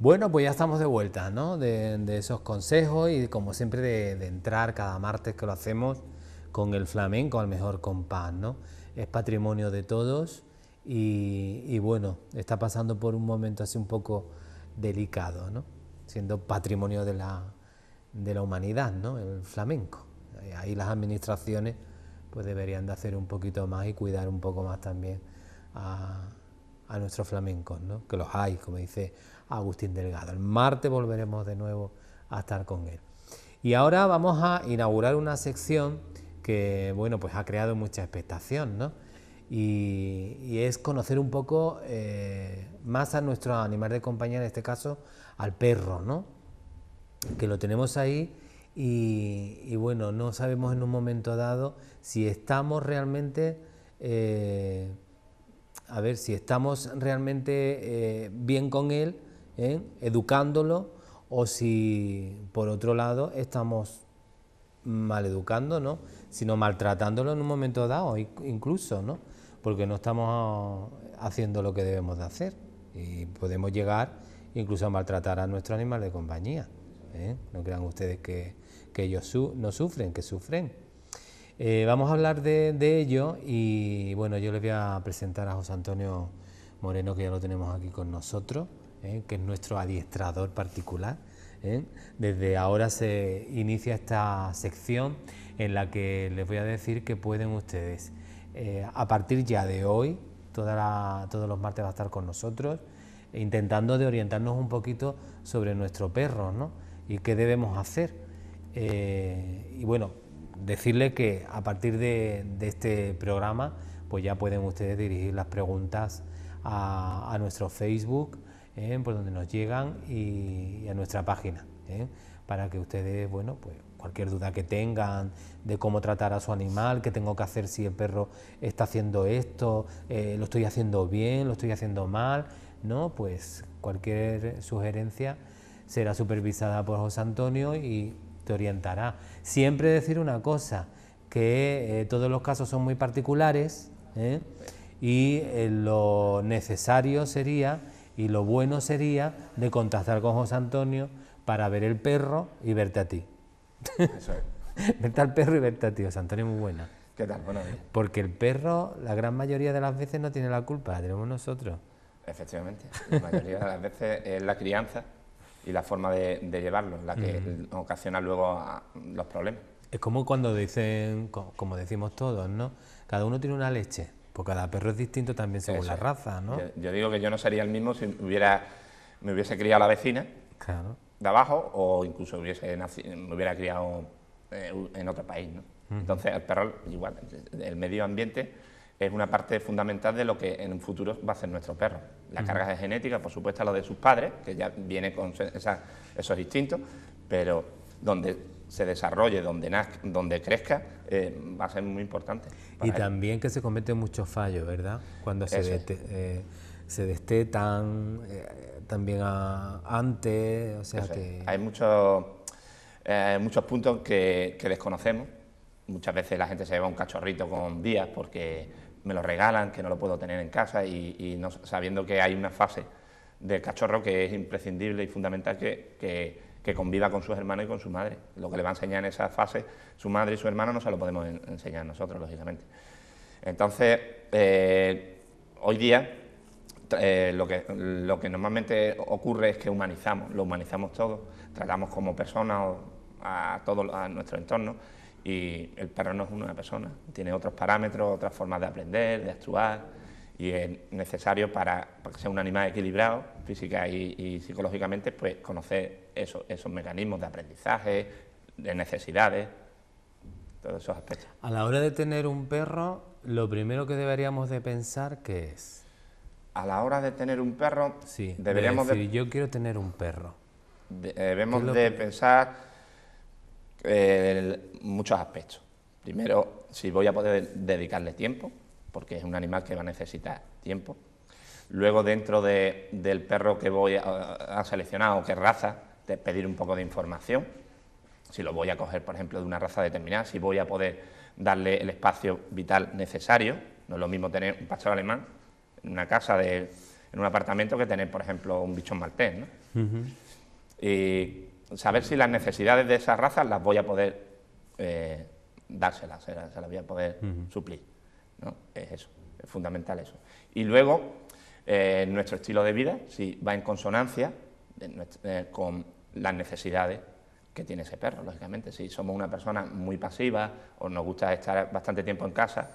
Bueno, pues ya estamos de vuelta, ¿no? De, esos consejos y como siempre de, entrar cada martes que lo hacemos con el flamenco al mejor compás, ¿no? Es patrimonio de todos y, bueno, está pasando por un momento así un poco delicado, ¿no? Siendo patrimonio de la, de la humanidad, ¿no? El flamenco. Eh, ahí las administraciones pues deberían de hacer un poquito más y cuidar un poco más también a, a nuestros flamencos, que los hay, como dice Agustín Delgado. El martes volveremos de nuevo a estar con él. Y ahora vamos a inaugurar una sección que, bueno, pues ha creado mucha expectación, Y, es conocer un poco eh, más a nuestro animal de compañía, en este caso al perro, ¿no? Que lo tenemos ahí y, bueno, no sabemos en un momento dado si estamos realmente... Eh, a ver si estamos realmente eh, bien con él, ¿eh? educándolo, o si por otro lado estamos mal sino maltratándolo en un momento dado, incluso, ¿no? porque no estamos haciendo lo que debemos de hacer y podemos llegar incluso a maltratar a nuestro animal de compañía. ¿eh? No crean ustedes que, ellos no sufren, que sufren. Eh, vamos a hablar de, ello y bueno, yo les voy a presentar a José Antonio Moreno, que ya lo tenemos aquí con nosotros, eh, que es nuestro adiestrador particular. Eh. Desde ahora se inicia esta sección en la que les voy a decir que pueden ustedes, a partir ya de hoy, todos los martes va a estar con nosotros, intentando de orientarnos un poquito sobre nuestro perro ¿no? y qué debemos hacer. y bueno, decirle que a partir de, este programa, pues ya pueden ustedes dirigir las preguntas a, nuestro Facebook, ¿eh? por donde nos llegan, y, a nuestra página, ¿eh? para que ustedes, bueno, pues cualquier duda que tengan de cómo tratar a su animal, qué tengo que hacer si el perro está haciendo esto, eh, lo estoy haciendo bien, lo estoy haciendo mal, ¿no? Pues cualquier sugerencia será supervisada por José Antonio y orientará. Siempre decir una cosa, que eh, todos los casos son muy particulares ¿eh? y eh, lo necesario sería y lo bueno sería de contactar con José Antonio para ver el perro y verte a ti. Eso es. verte al perro y verte a ti, José Antonio, muy buena. ¿Qué tal? Porque el perro, la gran mayoría de las veces, no tiene la culpa, la tenemos nosotros. Efectivamente, la mayoría de las veces es la crianza y la forma de, de llevarlo, la que ocasiona luego los problemas. Es como cuando dicen, como decimos todos, ¿no? Cada uno tiene una leche, porque cada perro es distinto también según la raza, ¿no? Yo, digo que yo no sería el mismo si hubiera, me hubiese criado la vecina de abajo o incluso hubiese me hubiera criado eh, en otro país, ¿no? Entonces, el perro, igual, el medio ambiente es una parte fundamental de lo que en un futuro va a ser nuestro perro. las cargas de genética, por supuesto, la de sus padres, que ya viene con esos instintos, pero donde se desarrolle, donde, nazca, donde crezca, eh, va a ser muy importante. Y también que se cometen muchos fallos, ¿verdad? Cuando se, eh, se destetan eh, también antes, o sea que... Hay muchos, eh, muchos puntos que, que desconocemos. Muchas veces la gente se lleva un cachorrito con días porque me lo regalan, que no lo puedo tener en casa y, no, sabiendo que hay una fase de cachorro que es imprescindible y fundamental que, conviva con sus hermanos y con su madre. Lo que le va a enseñar en esa fase su madre y su hermano no se lo podemos enseñar nosotros, lógicamente. Entonces, eh, hoy día eh, lo, que, lo que normalmente ocurre es que humanizamos, lo humanizamos todo, tratamos como personas a todo a nuestro entorno y el perro no es una persona, tiene otros parámetros, otras formas de aprender, de actuar, y es necesario para, que sea un animal equilibrado, física y, psicológicamente, pues conocer eso, esos mecanismos de aprendizaje, de necesidades, todos esos aspectos. A la hora de tener un perro, lo primero que deberíamos de pensar ¿qué es... A la hora de tener un perro, sí, deberíamos de decir, yo quiero tener un perro. Eh, debemos de pensar eh, muchos aspectos. Primero, si voy a poder dedicarle tiempo, porque es un animal que va a necesitar tiempo. Luego, dentro del perro que voy a, seleccionar o qué raza, pedir un poco de información. Si lo voy a coger, por ejemplo, de una raza determinada, si voy a poder darle el espacio vital necesario. No es lo mismo tener un pastor alemán en una casa, de, en un apartamento, que tener, por ejemplo, un bichón maltés. ¿no? saber si las necesidades de esa razas las voy a poder eh, dárselas, eh, se las, voy a poder suplir. Es eso, es fundamental eso. Y luego, eh, nuestro estilo de vida, si va en consonancia con las necesidades que tiene ese perro, lógicamente. Si somos una persona muy pasiva o nos gusta estar bastante tiempo en casa,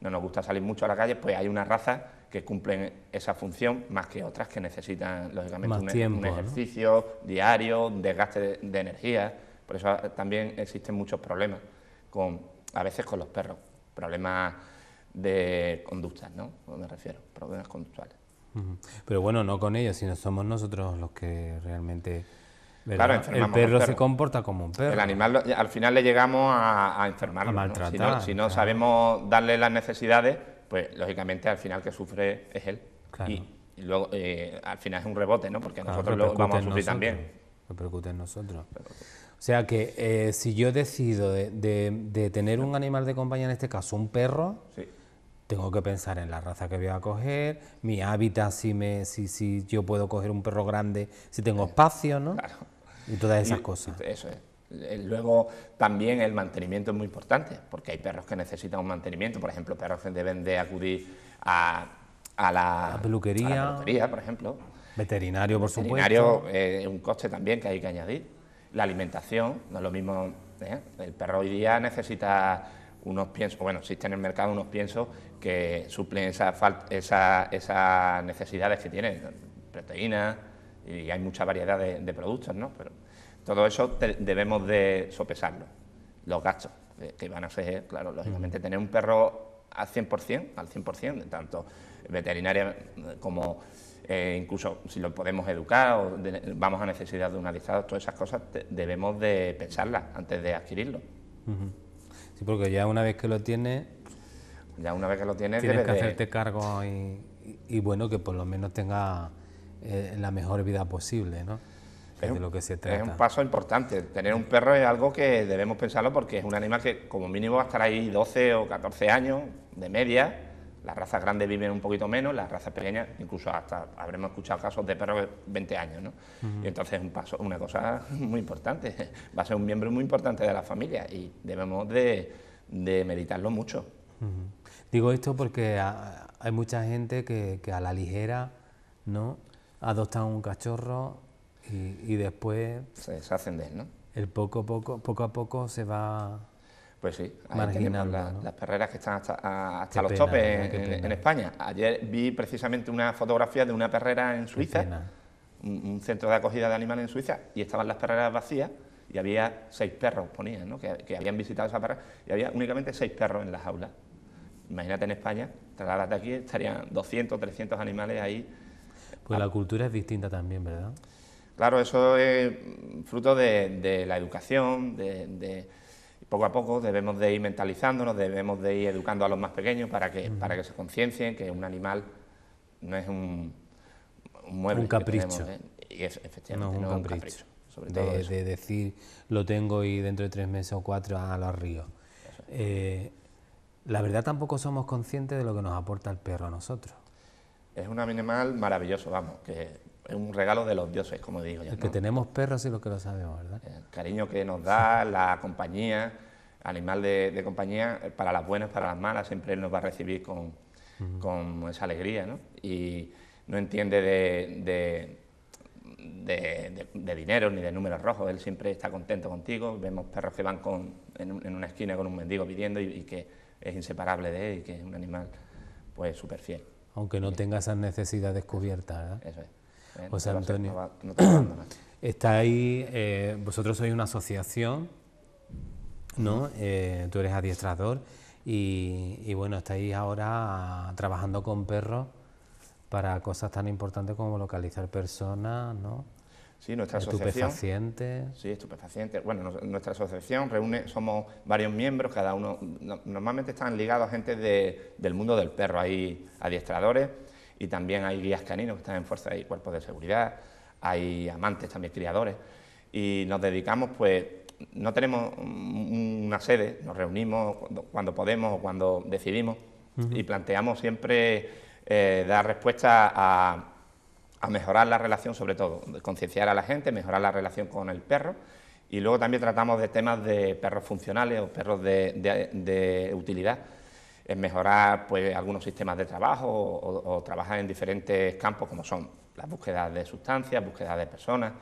no nos gusta salir mucho a la calle, pues hay una raza que cumplen esa función más que otras que necesitan, lógicamente, un, e-, ejercicio diario, un desgaste de, energía. Por eso ah, también existen muchos problemas, con, a veces con los perros, problemas de conductas, ¿no? Me refiero, problemas conductuales. Pero bueno, no con ellos, sino somos nosotros los que realmente Claro, el perro se comporta como un perro. El animal, al final le llegamos a, a enfermarlo. Si no, sabemos darle las necesidades, pues lógicamente al final que sufre es él. Y, luego eh, al final es un rebote, ¿no? Porque nosotros lo vamos a sufrir también. No en nosotros. O sea que eh, si yo decido de, tener un animal de compañía, en este caso un perro, tengo que pensar en la raza que voy a coger, mi hábitat, si, me, si, si yo puedo coger un perro grande, si tengo espacio, ¿no? Claro. Y todas esas cosas. Eso es. Luego también el mantenimiento es muy importante, porque hay perros que necesitan un mantenimiento, por ejemplo, perros que deben de acudir a, a, la, peluquería. por ejemplo. Veterinario, por supuesto. Veterinario es un coste también que hay que añadir. La alimentación, no es lo mismo, ¿eh? el perro hoy día necesita unos piensos, bueno, existen en el mercado unos piensos que suplen esa, esa, esas necesidades que tiene... proteínas, y hay mucha variedad de, productos, ¿no? Pero todo eso debemos de sopesarlo, los gastos que van a ser, claro, lógicamente tener un perro al 100%, al 100%, tanto veterinaria como eh, incluso si lo podemos educar o vamos a necesidad de un adiestrado, todas esas cosas debemos de pensarlas antes de adquirirlo. Sí, porque ya una vez que lo tienes... Ya una vez que lo tienes... Tienes que hacerte cargo y, bueno, que por lo menos tenga en eh, la mejor vida posible, ¿no? Es, de lo que se trata. es un paso importante. Tener un perro es algo que debemos pensarlo porque es un animal que como mínimo va a estar ahí 12 o 14 años de media. Las razas grandes viven un poquito menos, las razas pequeñas, incluso hasta habremos escuchado casos de perros de 20 años. ¿no? Y entonces es un paso, una cosa muy importante. Va a ser un miembro muy importante de la familia y debemos de, de meditarlo mucho. Digo esto porque hay mucha gente que, que a la ligera ¿no? adoptan un cachorro y, después... Se deshacen de él, ¿no? El poco, poco, poco a poco se va... Pues sí, las perreras que están hasta, los topes en, España. Ayer vi precisamente una fotografía de una perrera en Suiza, un, centro de acogida de animales en Suiza, y estaban las perreras vacías y había seis perros, ponían, ¿no? que, habían visitado esa perrera, y había únicamente seis perros en las aulas. Imagínate en España, tras de aquí, estarían 200, 300 animales ahí pues la cultura es distinta también, ¿verdad? Claro, eso es fruto de, la educación, de, poco a poco debemos de ir mentalizándonos, debemos de ir educando a los más pequeños para que, para que se conciencien que un animal no es un, mueble. Un capricho. ¿eh? Y es, efectivamente, no, es un capricho. de, decir, lo tengo y dentro de tres meses o cuatro a ah, los ríos. Eh, la verdad tampoco somos conscientes de lo que nos aporta el perro a nosotros es un animal maravilloso, vamos, que es un regalo de los dioses, como digo yo. que tenemos perros y lo que lo sabemos, ¿verdad? El cariño que nos da, la compañía, animal de, compañía, para las buenas, para las malas, siempre nos va a recibir con, esa alegría, ¿no? Y no entiende de, de, dinero ni de números rojos, él siempre está contento contigo, vemos perros que van con, en, una esquina con un mendigo pidiendo y, y que es inseparable de él y que es un animal pues súper fiel aunque no tenga esas necesidades cubiertas. ¿eh? Eso es. Eh, José Antonio, ahí, eh, vosotros sois una asociación, ¿no? tú eres adiestrador y, y, bueno, estáis ahora trabajando con perros para cosas tan importantes como localizar personas, ¿no? Sí, nuestra asociación. Estupefacientes. Sí, estupefacientes. Bueno, nuestra asociación reúne, somos varios miembros, cada uno. normalmente están ligados a gente del mundo del perro. Hay adiestradores y también hay guías caninos que están en fuerza, y cuerpos de seguridad, hay amantes también criadores. Y nos dedicamos, pues, no tenemos una sede, nos reunimos cuando podemos o cuando decidimos y planteamos siempre eh, dar respuesta a a mejorar la relación sobre todo, concienciar a la gente, mejorar la relación con el perro y luego también tratamos de temas de perros funcionales o perros de, utilidad, en mejorar pues, algunos sistemas de trabajo o, trabajar en diferentes campos como son las búsquedas de sustancias, búsquedas de personas,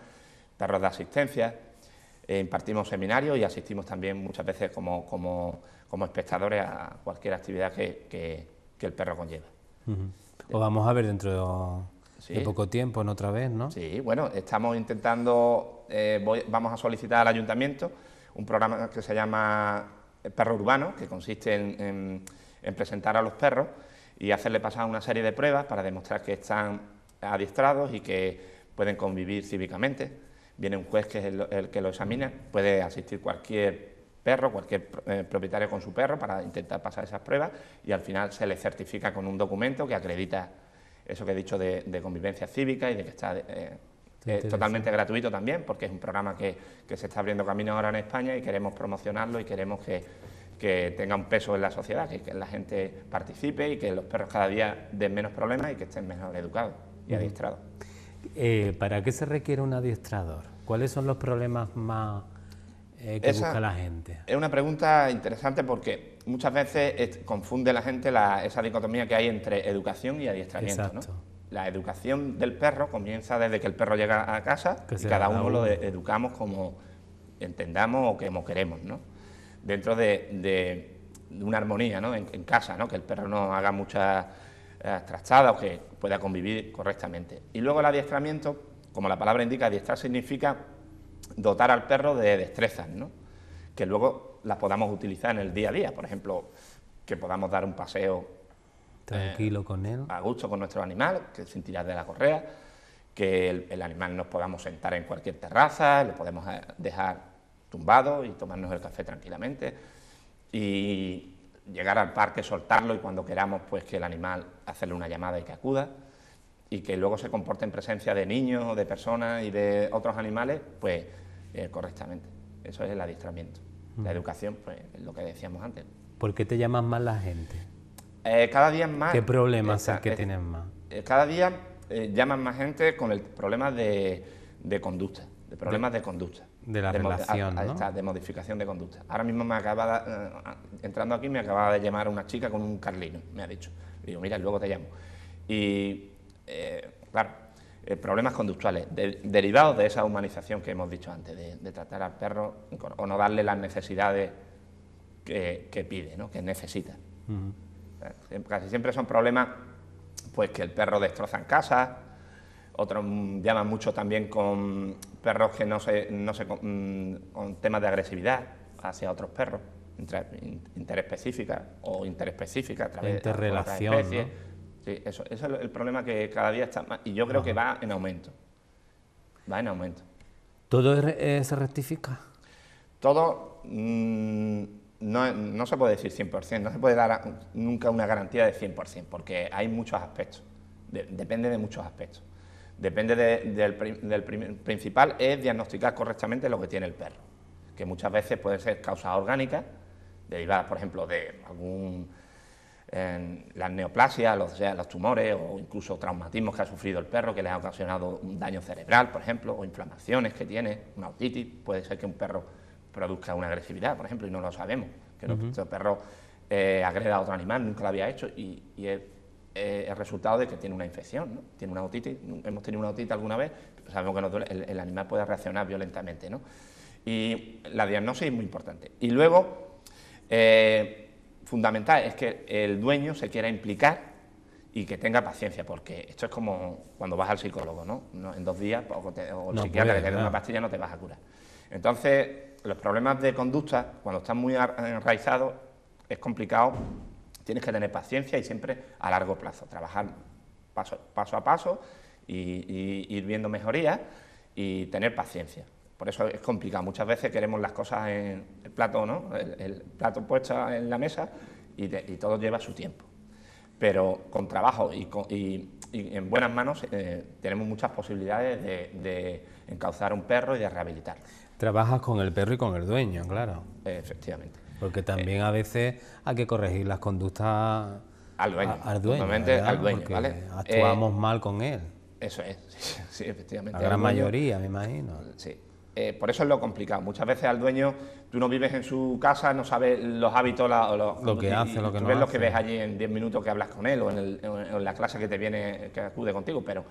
perros de asistencia. impartimos seminarios y asistimos también muchas veces como, espectadores a cualquier actividad que, el perro conlleva. Pues vamos a ver dentro de Sí. poco tiempo en otra vez, ¿no? Sí, bueno, estamos intentando, eh, vamos a solicitar al ayuntamiento un programa que se llama Perro Urbano, que consiste en, presentar a los perros y hacerle pasar una serie de pruebas para demostrar que están adiestrados y que pueden convivir cívicamente. Viene un juez que es el, que lo examina, puede asistir cualquier perro, cualquier eh, propietario con su perro para intentar pasar esas pruebas y al final se le certifica con un documento que acredita eso que he dicho de, convivencia cívica y de que está eh, eh, totalmente gratuito también, porque es un programa que, se está abriendo camino ahora en España y queremos promocionarlo y queremos que, tenga un peso en la sociedad, que, la gente participe y que los perros cada día den menos problemas y que estén mejor educados y adiestrados. Eh, ¿Para qué se requiere un adiestrador? ¿Cuáles son los problemas más eh, busca la gente? Es una pregunta interesante porque muchas veces confunde la gente esa dicotomía que hay entre educación y adiestramiento. La educación del perro comienza desde que el perro llega a casa y cada uno, lo educamos como entendamos o como queremos, Dentro de, una armonía, En, casa, Que el perro no haga muchas eh, trastadas o que pueda convivir correctamente. Y luego el adiestramiento, como la palabra indica, adiestrar significa dotar al perro de destrezas, ¿no? que luego las podamos utilizar en el día a día, por ejemplo, que podamos dar un paseo tranquilo con él, a gusto con nuestro animal, que sin tirar de la correa, que el, animal nos podamos sentar en cualquier terraza, lo podemos eh, dejar tumbado y tomarnos el café tranquilamente y llegar al parque, soltarlo y cuando queramos, pues que el animal hacerle una llamada y que acuda y que luego se comporte en presencia de niños, de personas y de otros animales, pues eh, correctamente. Eso es el adiestramiento. La mm. educación, pues, es lo que decíamos antes. ¿Por qué te llaman más la gente? Eh, cada día más. ¿Qué problemas es que tienen más? Eh, cada día llaman más gente con el problema de, conducta, de problemas de, conducta. De la relación, ah, de modificación de conducta. Ahora mismo me acaba, ah, entrando aquí, me acaba de llamar una chica con un carlino, me ha dicho. digo, mira, luego te llamo. Y, claro, eh, problemas conductuales derivados de esa humanización que hemos dicho antes, de, tratar al perro o no darle las necesidades que, que pide, ¿no? que necesita. Eh, casi siempre son problemas pues que el perro destroza en casa, otros llaman mucho también con perros que no se, no se con, mm, temas de agresividad hacia otros perros interespecífica o interespecíficas a través de Sí, eso, es el problema que cada día está más. Y yo creo que va en aumento. Va en aumento. ¿Todo eh, se rectifica? Todo mm, no, se puede decir 100%, no se puede dar nunca una garantía de 100%, porque hay muchos aspectos. depende de muchos aspectos. Depende del, principal es diagnosticar correctamente lo que tiene el perro, que muchas veces puede ser causas orgánicas, derivadas, por ejemplo, de algún las neoplasias, los, tumores o incluso traumatismos que ha sufrido el perro que le ha ocasionado un daño cerebral, por ejemplo, o inflamaciones que tiene, una otitis, puede ser que un perro produzca una agresividad, por ejemplo, y no lo sabemos, que nuestro perro agrega eh, agreda a otro animal, nunca lo había hecho y, es eh, el resultado de que tiene una infección, tiene una otitis, hemos tenido una otitis alguna vez, sabemos que el, animal puede reaccionar violentamente. Y la diagnosis es muy importante. Y luego, eh, fundamental es que el dueño se quiera implicar y que tenga paciencia, porque esto es como cuando vas al psicólogo, ¿no? en dos días, o, el psiquiatra que te dé una pastilla no te vas a curar. Entonces, los problemas de conducta, cuando están muy enraizados, es complicado, tienes que tener paciencia y siempre a largo plazo, trabajar paso, a paso y, y ir viendo mejorías y tener paciencia. Por eso es complicado. Muchas veces queremos las cosas en el plato, ¿no? El, plato puesto en la mesa y, todo lleva su tiempo. Pero con trabajo y, en buenas manos eh, tenemos muchas posibilidades de, encauzar un perro y de rehabilitarlo. Trabajas con el perro y con el dueño, claro. Efectivamente. Porque eh, también a veces hay que corregir las conductas al dueño. al dueño, ¿vale? Actuamos eh, mal con él. Eso es, sí efectivamente. La gran mayoría, me imagino. Sí, eh, por eso es lo complicado. Muchas veces al dueño, tú no vives en su casa, no sabes los hábitos, o lo, que hace, lo que no ves lo que ves allí en 10 minutos que hablas con él o en, la clase que te viene, que acude contigo, pero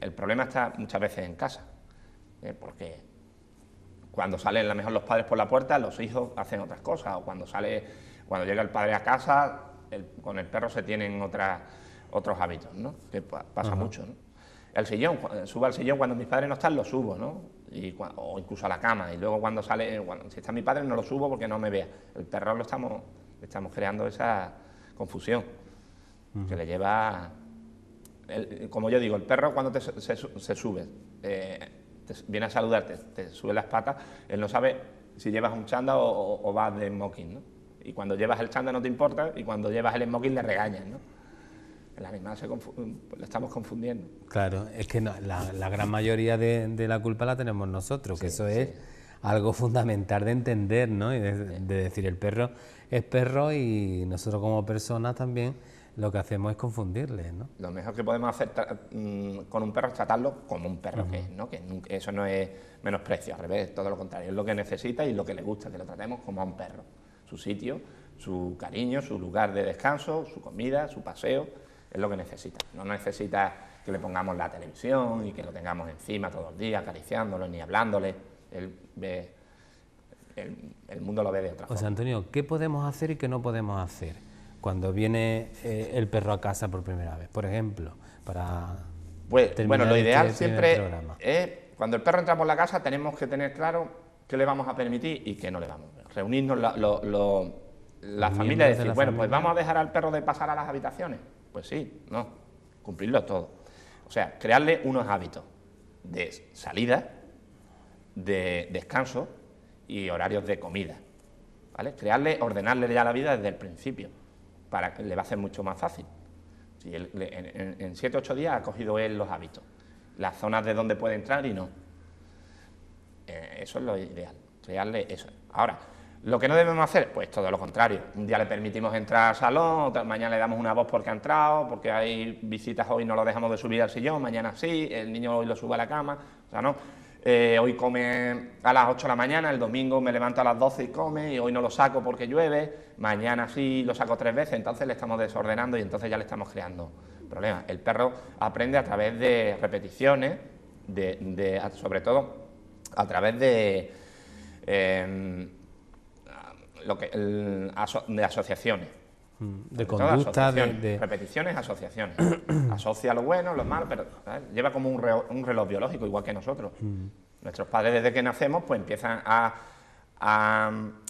el problema está muchas veces en casa, eh, porque cuando salen a lo mejor los padres por la puerta, los hijos hacen otras cosas, o cuando sale, cuando llega el padre a casa, con el perro se tienen otros hábitos, ¿no? Que pasa mucho, ¿no? El sillón, subo al sillón cuando mis padres no están, lo subo, ¿no? o incluso a la cama, y luego cuando sale, si está mi padre no lo subo porque no me vea. El perro lo estamos, estamos creando esa confusión que le lleva, como yo digo, el perro cuando te, se, sube, eh, viene a saludarte, te sube las patas, él no sabe si llevas un chanda o, vas de smoking, Y cuando llevas el chanda no te importa y cuando llevas el smoking le regañas, ¿no? la misma se mm, estamos confundiendo. Claro, es que la, gran mayoría de, la culpa la tenemos nosotros, que eso es algo fundamental de entender, ¿no? Y de, decir, el perro es perro y nosotros como personas también lo que hacemos es confundirle, ¿no? Lo mejor que podemos hacer mm, con un perro es tratarlo como un perro que es, ¿no? Que eso no es menosprecio, al revés, todo lo contrario, es lo que necesita y lo que le gusta, que lo tratemos como a un perro. Su sitio, su cariño, su lugar de descanso, su comida, su paseo, es lo que necesita. No necesita que le pongamos la televisión y que lo tengamos encima todos los días, acariciándolo ni hablándole. el, mundo lo ve de otra o Sea, Antonio, ¿qué podemos hacer y qué no podemos hacer cuando viene eh, el perro a casa por primera vez? Por ejemplo, para. Pues, bueno, lo este ideal siempre es cuando el perro entra por la casa, tenemos que tener claro qué le vamos a permitir y qué no le vamos. Reunirnos la, lo, la familia y decir, bueno, pues vamos a dejar al perro de pasar a las habitaciones. Pues sí, no, Cumplirlo todo. O sea, crearle unos hábitos de salida, de descanso y horarios de comida. ¿vale? Crearle, ordenarle ya la vida desde el principio, para que le va a ser mucho más fácil. Si en, siete o ocho días ha cogido él los hábitos, las zonas de donde puede entrar y no. Eh, eso es lo ideal, crearle eso. Ahora, lo que no debemos hacer, pues todo lo contrario. Un día le permitimos entrar al salón, mañana le damos una voz porque ha entrado, porque hay visitas hoy no lo dejamos de subir al sillón, mañana sí, el niño hoy lo sube a la cama, o sea, no. Eh, hoy come a las 8 de la mañana, el domingo me levanto a las 12 y come, y hoy no lo saco porque llueve, mañana sí lo saco tres veces, entonces le estamos desordenando y entonces ya le estamos creando problemas. El perro aprende a través de repeticiones, de, sobre todo a través de... Em, lo que, el, mm, de asociaciones. De conducta, de, Repeticiones, asociaciones. Asocia lo bueno, lo malo, pero lleva como un, reloj biológico, igual que nosotros. Mm. Nuestros padres, desde que nacemos, pues empiezan a,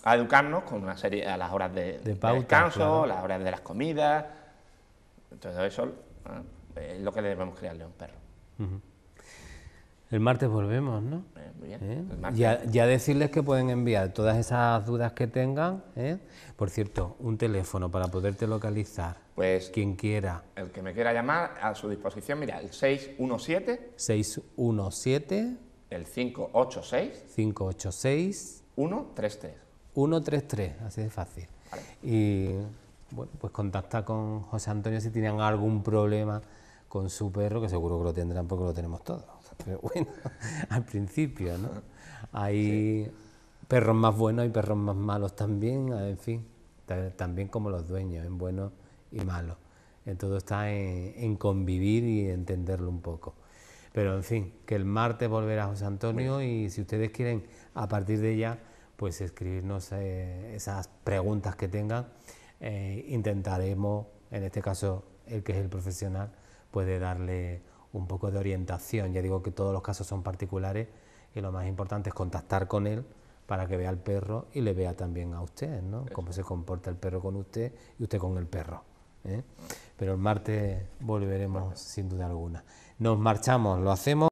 educarnos con una serie, a las horas de, descanso, las horas de las comidas. Entonces, eso ah, es lo que debemos crearle a un perro. El martes volvemos, ¿no? ¿Eh? Pues ya, decirles que pueden enviar todas esas dudas que tengan. ¿eh? Por cierto, un teléfono para poderte localizar. Pues quien quiera. El que me quiera llamar a su disposición, mira, el 617. 617. El 586. 586. 133. 133, así de fácil. Y bueno, pues contacta con José Antonio si tienen algún problema con su perro, que seguro que lo tendrán porque lo tenemos todos pero bueno, al principio, ¿no? Hay perros más buenos y perros más malos también, en fin, también como los dueños, en buenos y malos. En todo está en, convivir y entenderlo un poco. Pero en fin, que el martes volverá José Antonio y si ustedes quieren, a partir de ya, pues escribirnos eh, esas preguntas que tengan. Eh, intentaremos, en este caso, el que es el profesional, puede darle un poco de orientación. Ya digo que todos los casos son particulares y lo más importante es contactar con él para que vea al perro y le vea también a usted, ¿no? Cómo se comporta el perro con usted y usted con el perro. ¿eh? Pero el martes volveremos sin duda alguna. Nos marchamos, lo hacemos.